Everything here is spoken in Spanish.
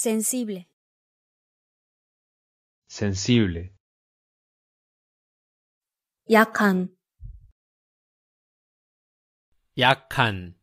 Sensible. Sensible. yacán yacán